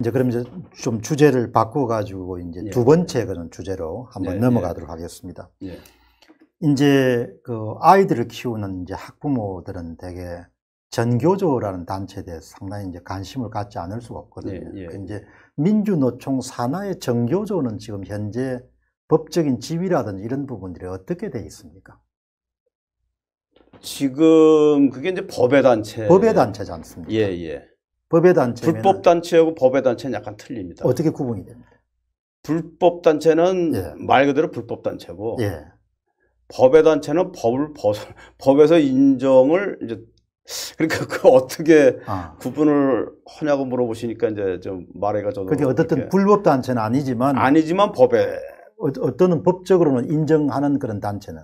이제 그럼 이제 좀 주제를 바꿔가지고 이제 예. 두 번째 그런 주제로 한번 예. 넘어가도록 예. 하겠습니다. 예. 이제 그 아이들을 키우는 이제 학부모들은 되게 전교조라는 단체에 대해서 상당히 이제 관심을 갖지 않을 수가 없거든요. 예, 예. 그 이제 민주노총 산하의 전교조는 지금 현재 법적인 지위라든지 이런 부분들이 어떻게 돼 있습니까? 지금 그게 이제 법의 단체. 법의 단체지 않습니까? 예, 예. 법의 단체 불법 단체하고 법의 단체는 약간 틀립니다. 어떻게 구분이 됩니까? 불법 단체는 예. 말 그대로 불법 단체고 예. 법의 단체는 법을 벗어 법에서 인정을 이제 그러니까 그 어떻게 아. 구분을 하냐고 물어보시니까 이제 좀 말해가 저도 그게 어떻든 불법 단체는 아니지만 아니지만 법에 어, 어떤 법적으로는 인정하는 그런 단체는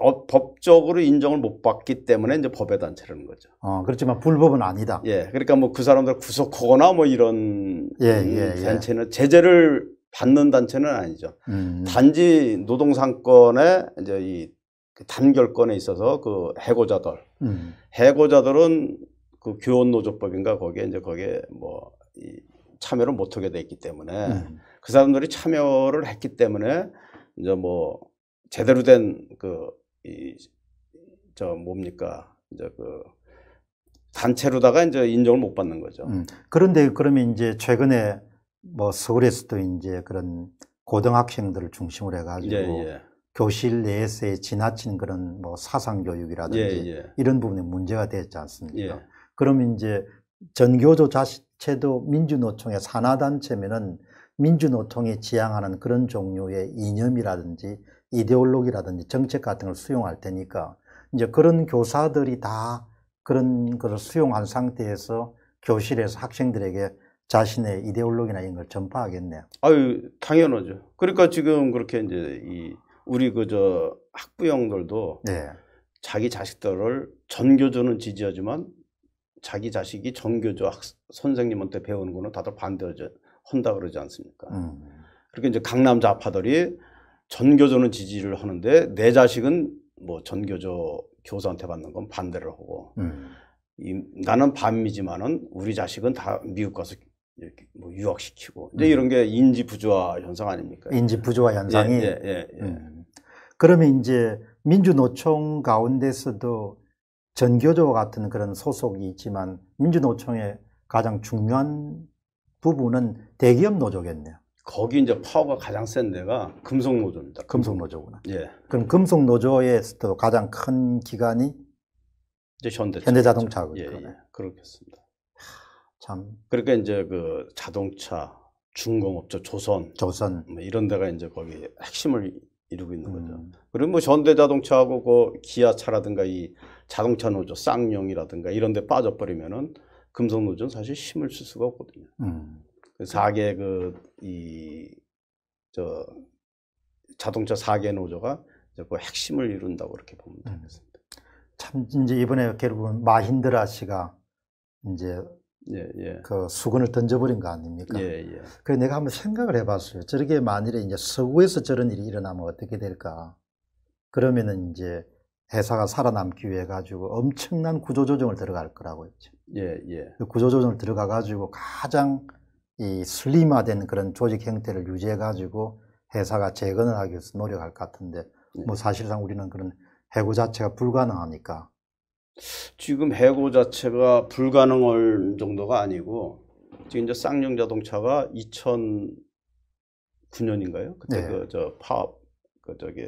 어, 법적으로 인정을 못 받기 때문에 이제 법의 단체라는 거죠. 어, 그렇지만 불법은 아니다. 예. 그러니까 뭐 그 사람들 구속하거나 뭐 이런 예, 예, 예, 단체는 제재를 받는 단체는 아니죠. 음. 단지 노동 상권에 이제 이 그 단결권에 있어서 그 해고자들, 음. 해고자들은 그 교원노조법인가 거기에 이제 거기에 뭐이 참여를 못하게 돼 있기 때문에 음. 그 사람들이 참여를 했기 때문에 이제 뭐 제대로 된그 이, 저 뭡니까 이제 그 단체로다가 이제 인정을 못 받는 거죠. 음. 그런데 그러면 이제 최근에 뭐 서울에서도 이제 그런 고등학생들을 중심으로 해가지고 예, 예. 교실 내에서의 지나친 그런 뭐 사상 교육이라든지 예, 예. 이런 부분에 문제가 되지 않습니까? 예. 그러면 이제 전교조 자체도 민주노총의 산하단체면은 민주노총이 지향하는 그런 종류의 이념이라든지 이데올로기라든지 정책 같은 걸 수용할 테니까 이제 그런 교사들이 다 그런 것을 수용한 상태에서 교실에서 학생들에게 자신의 이데올로기나 이런 걸 전파하겠네요. 아유 당연하죠. 그러니까 지금 그렇게 이제 이 우리 그 저 학부형들도 네. 자기 자식들을 전교조는 지지하지만 자기 자식이 전교조 학 선생님한테 배우는 거는 다들 반대하죠. 한다 그러지 않습니까? 음. 그렇게 이제 강남 좌파들이 전교조는 지지를 하는데 내 자식은 뭐 전교조 교수한테 받는 건 반대를 하고 음. 이, 나는 반미지만은 우리 자식은 다 미국 가서 이렇게 뭐 유학시키고 근데 음. 이런 게 인지 부조화 현상 아닙니까? 인지 부조화 예, 현상이. 예, 예, 예, 음. 그러면 이제 민주노총 가운데서도 전교조 같은 그런 소속이 있지만 민주노총의 가장 중요한 부분은 대기업 노조겠네요. 거기 이제 파워가 가장 센 데가 금속노조입니다. 금속노조구나. 예. 그럼 금속노조에서도 가장 큰 기관이 이제 현대 현대자동차 예, 예, 그렇겠습니다. 참. 그러니까 이제 그 자동차 중공업체 조선, 조선 뭐 이런 데가 이제 거기 핵심을 이루고 있는 거죠. 음. 그리고 뭐 현대자동차하고 그 기아차라든가 이 자동차 노조 쌍용이라든가 이런 데 빠져버리면은 금속노조는 사실 힘을 쓸 수가 없거든요. 음. 네. 사계 그 이 저 자동차 사계 노조가 그 핵심을 이룬다고 이렇게 보면 음. 되겠습니다. 음. 참 이제 이번에 결국은 마힌드라 씨가 이제 예, 예. 그 수건을 던져버린 거 아닙니까? 예, 예. 그래 내가 한번 생각을 해봤어요. 저렇게 만일에 이제 서구에서 저런 일이 일어나면 어떻게 될까? 그러면은 이제 회사가 살아남기 위해 가지고 엄청난 구조조정을 들어갈 거라고 했죠. 예, 예. 그 구조조정을 들어가 가지고 가장 이 슬림화된 그런 조직 형태를 유지해 가지고 회사가 재건을 하기 위해서 노력할 것 같은데 네. 뭐 사실상 우리는 그런 해고 자체가 불가능하니까 지금 해고 자체가 불가능할 정도가 아니고 지금 이제 쌍용 자동차가 2009년인가요? 그때 네. 그저 파업 그 저기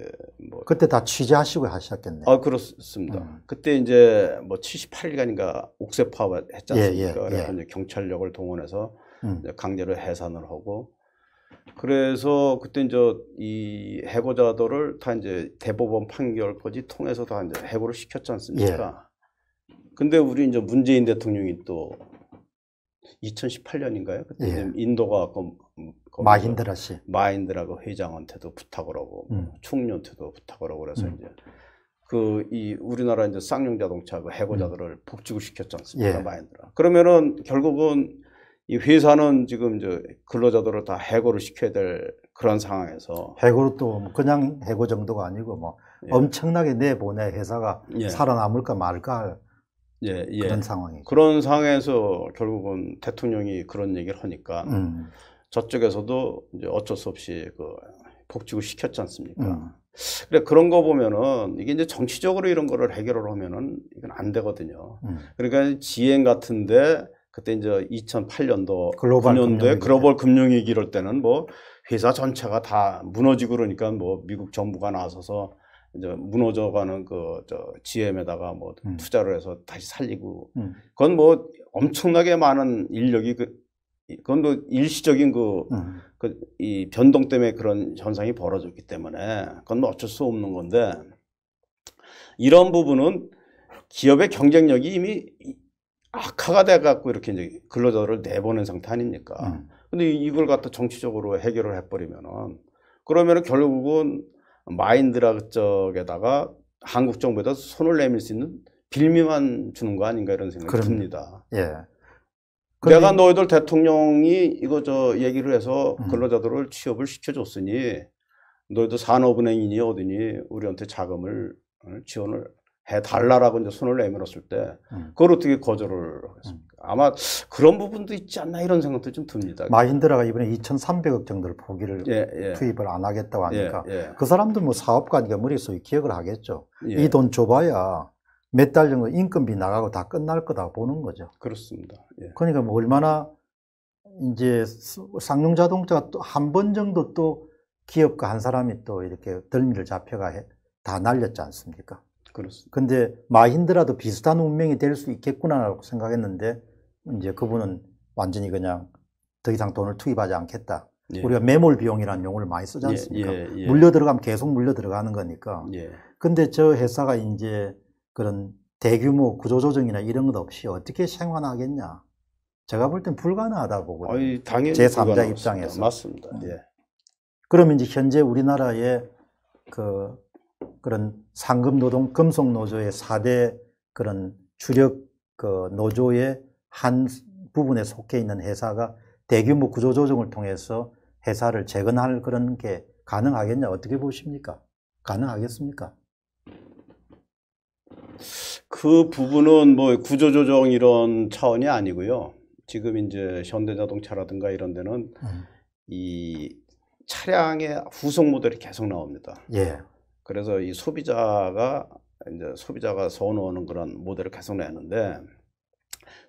뭐 그때 다 취재하시고 하셨겠네요. 아 그렇습니다. 음. 그때 이제 뭐 78일간인가 옥새 파업 했지 않습니까? 예, 예, 예. 경찰력을 동원해서 음. 강제로 해산을 하고 그래서 그때 이제 이 해고자들을 다 이제 대법원 판결까지 통해서 다 이제 해고를 시켰지 않습니까? 예. 근데 우리 이제 문재인 대통령이 또 2018년인가요? 그때 예. 인도가 그, 그마인드라씨마인드라고 음, 회장한테도 부탁을 하고 음. 총리한테도 부탁을 하고 그래서 음. 이제 그 이 우리나라 이제 쌍용 자동차 그 해고자들을 음. 복직을 시켰지 않습니까? 예. 마인드라 그러면은 결국은 이 회사는 지금 저 근로자들을 다 해고를 시켜야 될 그런 상황에서 해고를또 그냥 해고 정도가 아니고 뭐 예. 엄청나게 내보내 회사가 예. 살아남을까 말까 예, 예. 그런 상황이 그런 상황에서 결국은 대통령이 그런 얘기를 하니까 음. 저쪽에서도 이제 어쩔 수 없이 그 복직을 시켰지 않습니까? 음. 그래 그런 거 보면은 이게 이제 정치적으로 이런 거를 해결을 하면은 이건 안 되거든요. 음. 그러니까 지행 같은데 그때 이제 2008년도 글로벌 9년도에 글로벌 금융위기 를 때는 뭐 회사 전체가 다 무너지고 그러니까 뭐 미국 정부가 나서서 이제 무너져가는 그저 GM에다가 뭐 음. 투자를 해서 다시 살리고 음. 그건 뭐 엄청나게 많은 인력이 그 그건 뭐 일시적인 그, 음. 그, 이 변동 때문에 그런 현상이 벌어졌기 때문에 그건 뭐 어쩔 수 없는 건데 이런 부분은 기업의 경쟁력이 이미 악화가 아, 돼갖고 이렇게 이제 근로자들을 내보낸 상태 아닙니까? 음. 근데 이걸 갖다 정치적으로 해결을 해버리면은 그러면은 결국은 마인드라 쪽에다가 한국 정부에다 손을 내밀 수 있는 빌미만 주는 거 아닌가 이런 생각이 그럼, 듭니다. 예. 내가 너희들 대통령이 이거 저 얘기를 해서 음. 근로자들을 취업을 시켜줬으니 너희들 산업은행이니 어디니 우리한테 자금을 어, 지원을 해달라라고 이제 손을 내밀었을 때 음. 그걸 어떻게 거절을 하겠습니까? 음. 아마 그런 부분도 있지 않나 이런 생각도 좀 듭니다. 마힌드라가 이번에 2,300억 정도를 포기를 예, 예. 투입을 안 하겠다고 예, 하니까 예, 그 사람들 뭐 사업가니까 머릿속에 기억을 하겠죠. 예. 이돈 줘봐야 몇 달 정도 인건비 나가고 다 끝날 거다 보는 거죠. 그렇습니다. 예. 그러니까 뭐 얼마나 이제 쌍용 자동차가 또 한 번 정도 또 기업가 한 사람이 또 이렇게 덜미를 잡혀가 다 날렸지 않습니까? 그렇습니다. 근데 마힌드라도 비슷한 운명이 될 수 있겠구나라고 생각했는데 이제 그분은 완전히 그냥 더 이상 돈을 투입하지 않겠다. 예. 우리가 매몰 비용이라는 용어를 많이 쓰지 예, 않습니까? 예, 예, 물려 들어가면 계속 물려 들어가는 거니까. 예. 근데 저 회사가 이제 그런 대규모 구조조정이나 이런 것 없이 어떻게 생활하겠냐? 제가 볼 땐 불가능하다 고 보거든요. 제3자 입장에서. 맞습니다. 예. 그러면 이제 현재 우리나라의 그 그런 상금노동 금속노조의 4대 그런 주력 그 노조의 한 부분에 속해 있는 회사가 대규모 구조조정을 통해서 회사를 재건할 그런 게 가능하겠냐 어떻게 보십니까? 가능하겠습니까? 그 부분은 뭐 구조조정 이런 차원이 아니고요. 지금 이제 현대자동차라든가 이런 데는 음. 이 차량의 후속 모델이 계속 나옵니다. 예. 그래서 이 소비자가 이제 소비자가 선호하는 그런 모델을 계속 내는데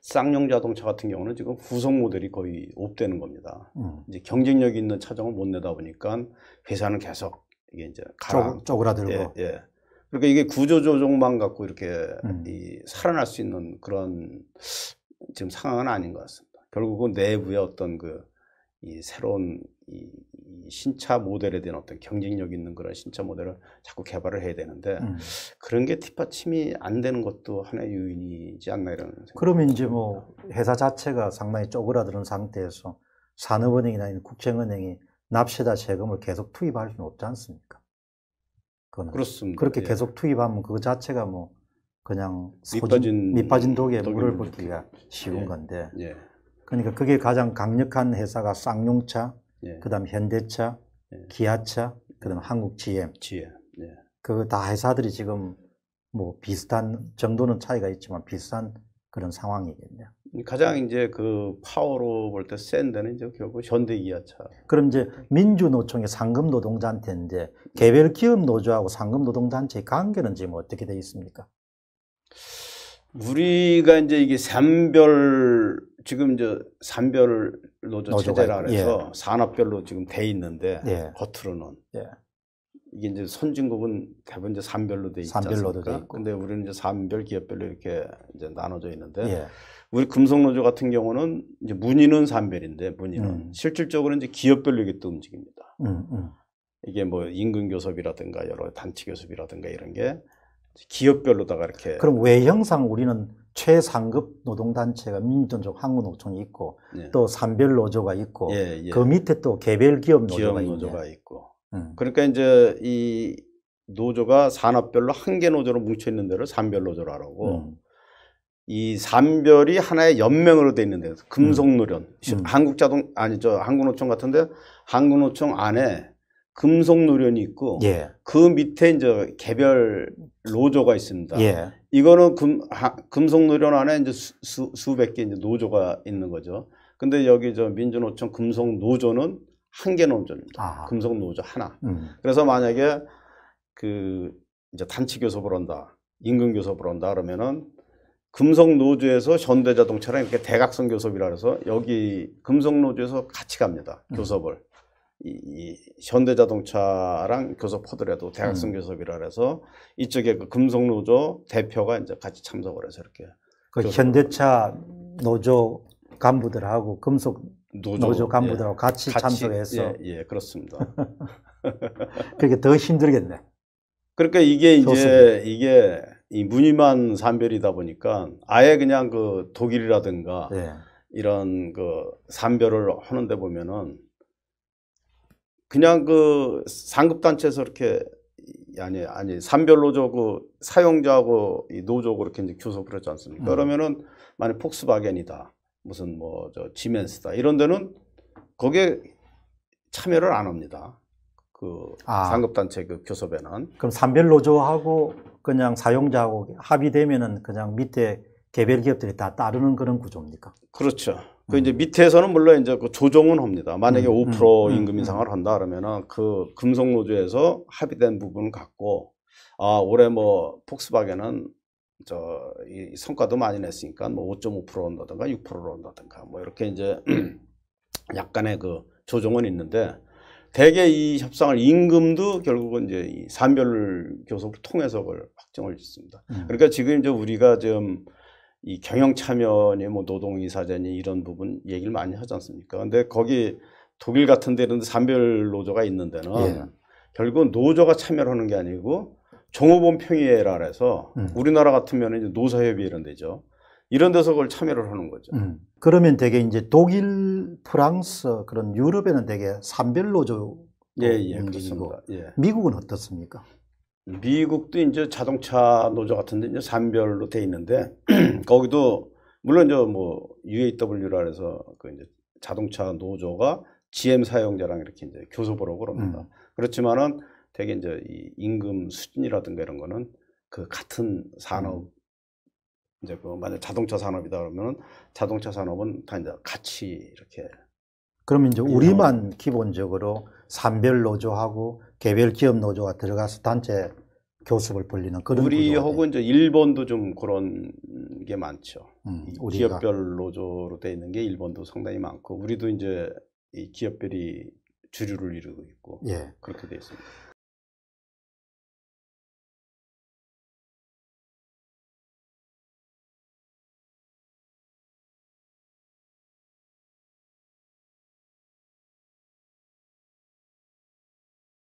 쌍용 자동차 같은 경우는 지금 구성 모델이 거의 없되는 겁니다. 음. 이제 경쟁력 있는 차종을 못 내다 보니까 회사는 계속 이게 이제 가라, 쪼그, 라들고 예, 예. 그러니까 이게 구조조정만 갖고 이렇게 음. 이 살아날 수 있는 그런 지금 상황은 아닌 것 같습니다. 결국은 내부의 어떤 그 이 새로운 이 신차 모델에 대한 어떤 경쟁력 있는 그런 신차 모델을 자꾸 개발을 해야 되는데 음. 그런 게 뒷받침이 안 되는 것도 하나의 요인이지 않나 이런 생각. 그러면 이제 뭐 회사 자체가 상당히 쪼그라드는 상태에서 산업은행이나 국채은행이 납세자 세금을 계속 투입할 수는 없지 않습니까? 그건 그렇습니다. 그렇게 예. 계속 투입하면 그 자체가 뭐 그냥 밑빠진, 밑빠진 독에 물을 붓기가 쉬운 예. 건데 예. 그러니까 그게 가장 강력한 회사가 쌍용차, 예. 그다음 현대차, 예. 기아차, 그다음 한국 GM. GM. 예. 그다 회사들이 지금 뭐 비슷한 정도는 차이가 있지만 비슷한 그런 상황이겠네요. 가장 이제 그 파워로 볼 때 센 데는 이제 결국 현대 기아차. 그럼 이제 민주노총의 상금 노동자한테 이제 개별 기업 노조하고 상금 노동자한테 관계는 지금 어떻게 돼 있습니까? 우리가 이제 이게 삼별 지금 이제 산별 노조, 노조 체제라 그래서 예. 산업별로 지금 돼 있는데 예. 겉으로는 예. 이게 이제 선진국은 대부분 이제 산별로 돼 있지 않습 근데 우리는 이제 산별 기업별로 이렇게 이제 나눠져 있는데 예. 우리 금속노조 같은 경우는 이제 문의는 산별인데 문의는 음. 실질적으로 이제 기업별로 이게 또 움직입니다. 음, 음. 이게 뭐 인근 교섭이라든가 여러 단체 교섭이라든가 이런 게 기업별로다가 이렇게 그럼 외형상 우리는 최상급 노동단체가 민주전족항국노총이 있고 예. 또 산별 노조가 있고 예, 예, 그 밑에 또 개별 기업 노조가, 노조가 있고 음. 그러니까 이제 이 노조가 산업별로 한 개 노조로 뭉쳐 있는 데를 산별 노조라고 음. 이 산별이 하나의 연맹으로 돼 있는 데서 음. 금속노련 음. 한국자동 아니 저 한국노총 같은데 한국노총 안에 금속 노련이 있고 예. 그 밑에 이제 개별 노조가 있습니다. 예. 이거는 금 하, 금속 노련 안에 이제 수, 수, 백개 이제 노조가 있는 거죠. 근데 여기 저 민주노총 금속 노조는 한 개 노조입니다. 아. 금속 노조 하나. 음. 그래서 만약에 그 이제 단체 교섭을 한다, 임금 교섭을 한다 그러면은 금속 노조에서 현대자동차랑 이렇게 대각선 교섭이라 그래서 여기 금속 노조에서 같이 갑니다 음. 교섭을. 음. 이, 이 현대자동차랑 교섭하더라도 대학생 음. 교섭이라 해래서 이쪽에 그 금속노조 대표가 이제 같이 참석을 해서 이렇게 그 현대차 노조 간부들하고 금속 노조, 노조 간부들하고 예. 같이, 같이, 참석해서 예, 예 그렇습니다. 그게더 힘들겠네. 그러니까 이게 이제 좋습니다. 이게 이 무늬만 산별이다 보니까 아예 그냥 그 독일이라든가 예. 이런 그 산별을 하는데 보면은 그냥 그 상급단체에서 이렇게 아니 아니 산별로조 그 사용자하고 이 노조 그렇게 이제 교섭을 했지 않습니까? 음. 그러면은 만약 폭스바겐이다 무슨 뭐 저 지멘스다 이런 데는 거기에 참여를 안 합니다. 그 아. 상급단체 그 교섭에는 그럼 산별로조하고 그냥 사용자하고 합의되면은 그냥 밑에 개별 기업들이 다 따르는 그런 구조입니까? 그렇죠. 그 이제 밑에서는 물론 이제 그 조정은 합니다. 만약에 음, 5% 음, 음, 임금 음. 인상을 한다 그러면은 그 금속노조에서 합의된 부분을 갖고 아 올해 뭐 폭스바겐은 저이 성과도 많이 냈으니까 뭐 5.5% 온다든가 6%로 온다든가 뭐 이렇게 이제 약간의 그 조정은 있는데 대개 이 협상을 임금도 결국은 이제 이 산별 교섭을 통해서 그걸 확정을 짓습니다. 음. 그러니까 지금 이제 우리가 지금 이 경영 참여니 뭐 노동이사제니 이런 부분 얘기를 많이 하지 않습니까? 근데 거기 독일 같은 데는 산별 노조가 있는 데는 예. 결국은 노조가 참여를 하는 게 아니고 종업원 평의회라 그래서 음. 우리나라 같으면 이제 노사협의 이런 데죠. 이런 데서 그걸 참여를 하는 거죠. 음. 그러면 되게 이제 독일, 프랑스 그런 유럽에는 되게 산별 노조 예, 예, 움직이고. 그렇습니다. 예. 미국은 어떻습니까? 미국도 이제 자동차 노조 같은데 이제 산별로 돼 있는데 거기도 물론 저뭐 UAW라 해서 그 이제 자동차 노조가 GM 사용자랑 이렇게 이제 교섭으로 그럽니다. 음. 그렇지만은 되게 이제 이 임금 수준이라든가 이런 거는 그 같은 산업 음. 이제 그 뭐 만약 자동차 산업이다 그러면은 자동차 산업은 다 이제 같이 이렇게 그러면 이제 우리만 기본적으로 산별 노조하고 개별 기업 노조가 들어가서 단체 교습을 벌리는 그런 우리 혹은 저 일본도 좀 그런 게 많죠. 음, 기업별 노조로 돼 있는 게 일본도 상당히 많고 우리도 이제 이 기업별이 주류를 이루고 있고 예. 그렇게 돼 있습니다.